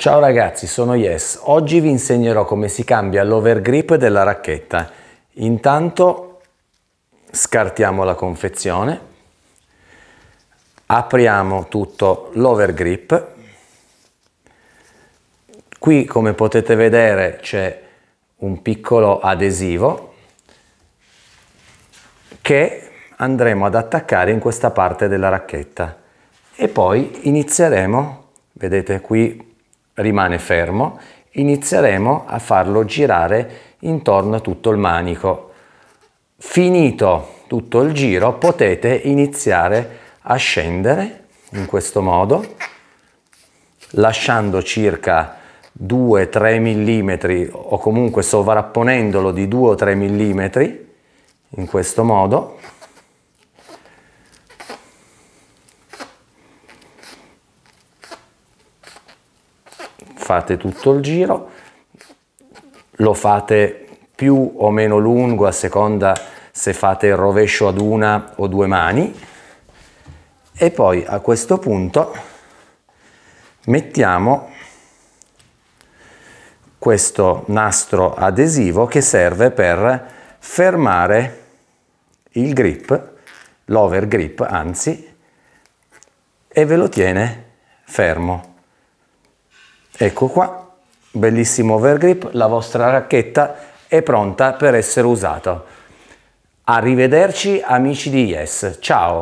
Ciao ragazzi, sono Yes. Oggi vi insegnerò come si cambia l'overgrip della racchetta. Intanto scartiamo la confezione, apriamo tutto l'overgrip. Qui come potete vedere c'è un piccolo adesivo che andremo ad attaccare in questa parte della racchetta e poi inizieremo, vedete qui rimane fermo, inizieremo a farlo girare intorno a tutto il manico. Finito tutto il giro potete iniziare a scendere in questo modo, lasciando circa 2-3 mm o comunque sovrapponendolo di 2 3 mm in questo modo fate tutto il giro, lo fate più o meno lungo a seconda se fate il rovescio ad una o due mani e poi a questo punto mettiamo questo nastro adesivo che serve per fermare il grip, l'over grip anzi, e ve lo tiene fermo. Ecco qua, bellissimo overgrip, la vostra racchetta è pronta per essere usata. Arrivederci amici di Yes, ciao!